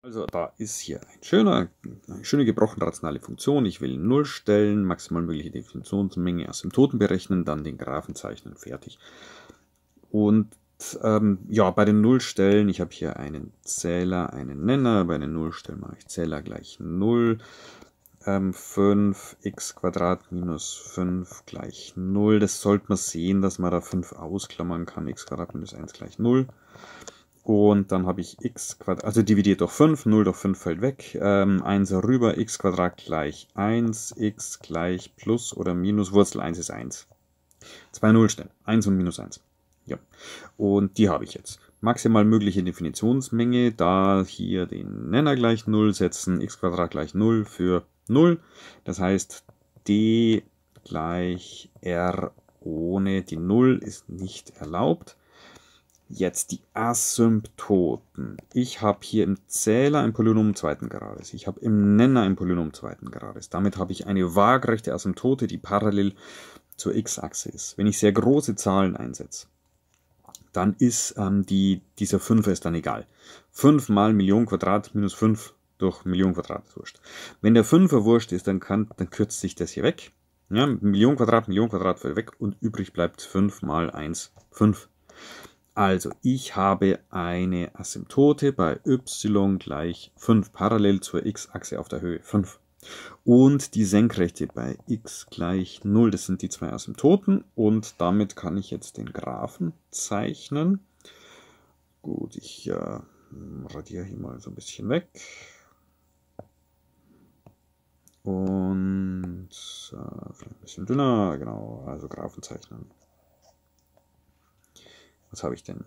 Also da ist hier ein schöner, eine schöne gebrochene rationale Funktion. Ich will 0 stellen, maximal mögliche Definitionsmenge Asymptoten berechnen, dann den Graphen zeichnen, fertig. Und ähm, ja, bei den Nullstellen, ich habe hier einen Zähler, einen Nenner. Bei den Nullstellen mache ich Zähler gleich 0. Ähm, 5x Quadrat minus 5 gleich 0. Das sollte man sehen, dass man da 5 ausklammern kann. x Quadrat minus 1 gleich 0. Und dann habe ich x Quadrat, also dividiert durch 5, 0 durch 5 fällt weg, ähm, 1 rüber, x Quadrat gleich 1, x gleich plus oder minus, Wurzel 1 ist 1. Zwei Nullstellen, 1 und minus 1. Ja, und die habe ich jetzt. Maximal mögliche Definitionsmenge, da hier den Nenner gleich 0 setzen, x Quadrat gleich 0 für 0. Das heißt, d gleich r ohne die 0 ist nicht erlaubt. Jetzt die Asymptoten. Ich habe hier im Zähler ein Polynom zweiten Grades. Ich habe im Nenner ein Polynom zweiten Grades. Damit habe ich eine waagrechte Asymptote, die parallel zur x-Achse ist. Wenn ich sehr große Zahlen einsetze, dann ist ähm, die, dieser 5 ist dann egal. 5 mal Million Quadrat minus 5 durch Million Quadrat ist wurscht. Wenn der 5er wurscht ist, dann, kann, dann kürzt sich das hier weg. Ja, Million Quadrat, Million Quadrat fällt weg und übrig bleibt 5 mal 1, 5. Also ich habe eine Asymptote bei y gleich 5 parallel zur x-Achse auf der Höhe 5. Und die Senkrechte bei x gleich 0, das sind die zwei Asymptoten. Und damit kann ich jetzt den Graphen zeichnen. Gut, ich äh, radiere hier mal so ein bisschen weg. Und äh, vielleicht ein bisschen dünner, genau, also Graphen zeichnen. Was habe ich denn?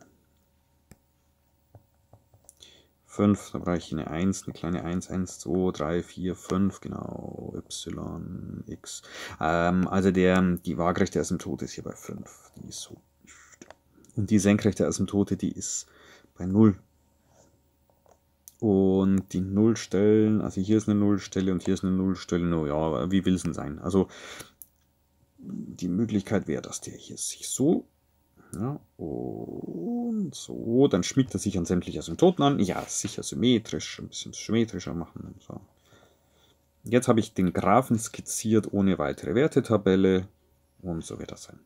5, da brauche ich eine 1, eine kleine 1, 1, 2, 3, 4, 5, genau, y, x. Ähm, also der, die Waagrechte Asymptote ist hier bei 5, die ist so. Und die Senkrechte Asymptote, die ist bei 0. Und die Nullstellen, also hier ist eine Nullstelle und hier ist eine Nullstelle, no, ja, wie will es denn sein? Also die Möglichkeit wäre, dass der hier sich so ja, und so, dann schmiegt er sich an sämtliche Asymptoten an. Ja, sicher symmetrisch, ein bisschen symmetrischer machen. So. Jetzt habe ich den Graphen skizziert ohne weitere Wertetabelle und so wird das sein.